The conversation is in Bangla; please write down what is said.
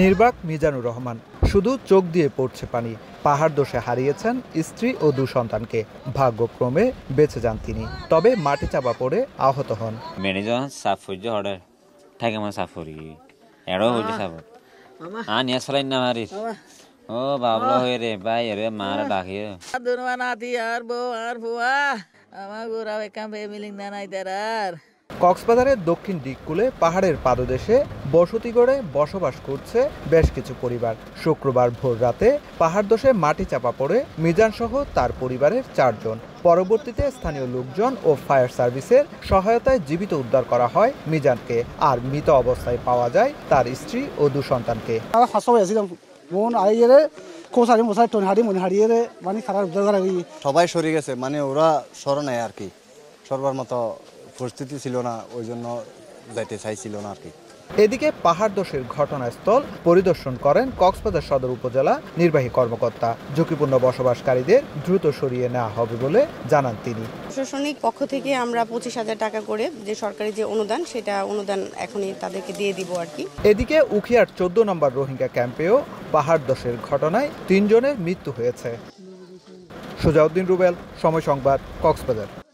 নির্বাক মিজানুর রহমান শুধু চোখ দিয়ে পড়ছে পানি পাহাড় দোষে হারিয়েছেন স্ত্রী ও দু সন্তানকে ভাগ্যক্রমে বেঁচে যান তিনি তবে মাটি চাপা পড়ে আহত হন সাফ আমার সাফ হরি না মারিস ও রে ভাই রে আর আর আমার ফ্যামিলি না নাই তার আর কক্সবাজারের দক্ষিণ দিককুলে পাহাড়ের পাদদেশে বসতি গড়ে বসবাস করছে বেশ কিছু পরিবার শুক্রবার ভোর রাতে পাহাড় দোষে মাটি চাপা পড়ে মিজানসহ তার পরিবারের চারজন পরবর্তীতে স্থানীয় লোকজন ও ফায়ার সার্ভিসের সহায়তায় জীবিত উদ্ধার করা হয় মিজানকে আর মৃত অবস্থায় পাওয়া যায় তার স্ত্রী ও দু সন্তানকে মানে খারাপ সবাই সরে গেছে মানে ওরা সরণায় আর কি সর্বার মতো প্রস্তুতি ছিল না ওই জন্য যাইতে চাইছিল না আর কি এদিকে পাহাড় দোষের ঘটনাস্থল পরিদর্শন করেন কক্সবাজার সদর উপজেলা নির্বাহী কর্মকর্তা ঝুঁকিপূর্ণ বসবাসকারীদের দ্রুত সরিয়ে নেওয়া হবে বলে জানান তিনি প্রশাসনিক পক্ষ থেকে আমরা পঁচিশ হাজার টাকা করে যে সরকারি যে অনুদান সেটা অনুদান এখনই তাদেরকে দিয়ে দিব আর কি এদিকে উখিয়ার চোদ্দ নম্বর রোহিঙ্গা ক্যাম্পেও পাহাড় দোষের ঘটনায় তিনজনের মৃত্যু হয়েছে সুজাউদ্দিন রুবেল সময় সংবাদ কক্সবাজার